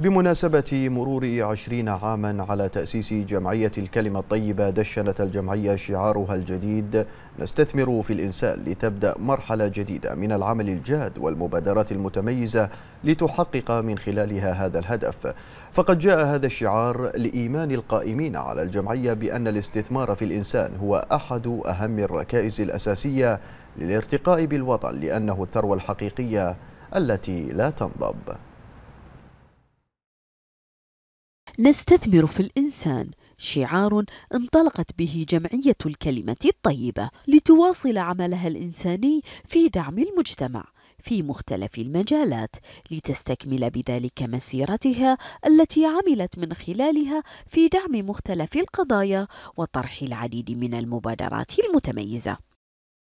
بمناسبة مرور عشرين عاما على تأسيس جمعية الكلمة الطيبة دشنت الجمعية شعارها الجديد نستثمر في الإنسان لتبدأ مرحلة جديدة من العمل الجاد والمبادرات المتميزة لتحقق من خلالها هذا الهدف فقد جاء هذا الشعار لإيمان القائمين على الجمعية بأن الاستثمار في الإنسان هو أحد أهم الركائز الأساسية للارتقاء بالوطن لأنه الثروة الحقيقية التي لا تنضب نستثمر في الإنسان شعار انطلقت به جمعية الكلمة الطيبة لتواصل عملها الإنساني في دعم المجتمع في مختلف المجالات لتستكمل بذلك مسيرتها التي عملت من خلالها في دعم مختلف القضايا وطرح العديد من المبادرات المتميزة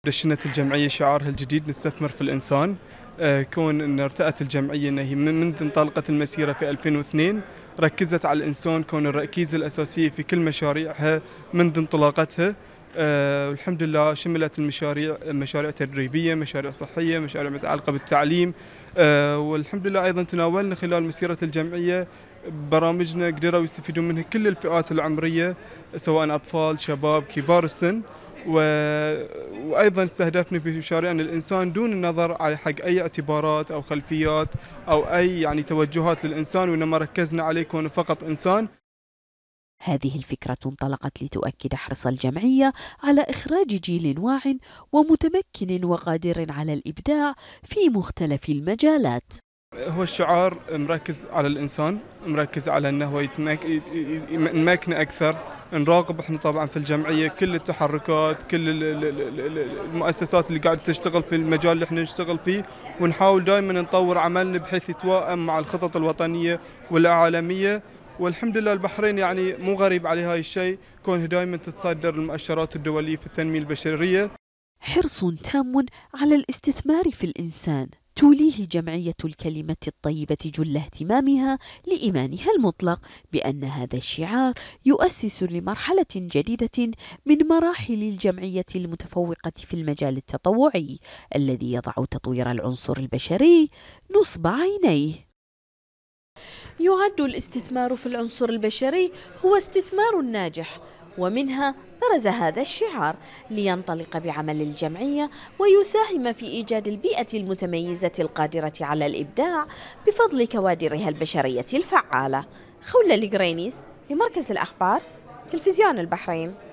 دشنت الجمعية شعارها الجديد نستثمر في الإنسان آه، كون أن ارتأت الجمعية منذ انطلقت المسيرة في 2002 ركزت على الإنسان كون الركيزة الأساسية في كل مشاريعها منذ انطلاقتها أه والحمد لله شملت المشاريع مشاريع تدريبية مشاريع صحية مشاريع متعلقة بالتعليم أه والحمد لله أيضا تناولنا خلال مسيرة الجمعية برامجنا قدروا يستفيدون منها كل الفئات العمرية سواء أطفال شباب كبار السن و... وايضا استهدفني شارع ان الانسان دون النظر على حق اي اعتبارات او خلفيات او اي يعني توجهات للانسان وانما ركزنا عليه كونه فقط انسان هذه الفكرة انطلقت لتؤكد حرص الجمعية على إخراج جيل واع ومتمكن وقادر على الإبداع في مختلف المجالات هو الشعار مركز على الانسان مركز على انه هو يتمكن اكثر نراقب احنا طبعا في الجمعيه كل التحركات كل المؤسسات اللي قاعده تشتغل في المجال اللي احنا نشتغل فيه ونحاول دائما نطور عملنا بحيث يتوائم مع الخطط الوطنيه والعالميه والحمد لله البحرين يعني مو غريب عليه هاي الشيء كونها دائما تتصدر المؤشرات الدوليه في التنميه البشريه حرص تام على الاستثمار في الانسان توليه جمعية الكلمة الطيبة جل اهتمامها لإيمانها المطلق بأن هذا الشعار يؤسس لمرحلة جديدة من مراحل الجمعية المتفوقة في المجال التطوعي الذي يضع تطوير العنصر البشري نصب عينيه. يعد الاستثمار في العنصر البشري هو استثمار ناجح ومنها برز هذا الشعار لينطلق بعمل الجمعية ويساهم في إيجاد البيئة المتميزة القادرة على الإبداع بفضل كوادرها البشرية الفعالة خولة لجرينيس لمركز الأخبار تلفزيون البحرين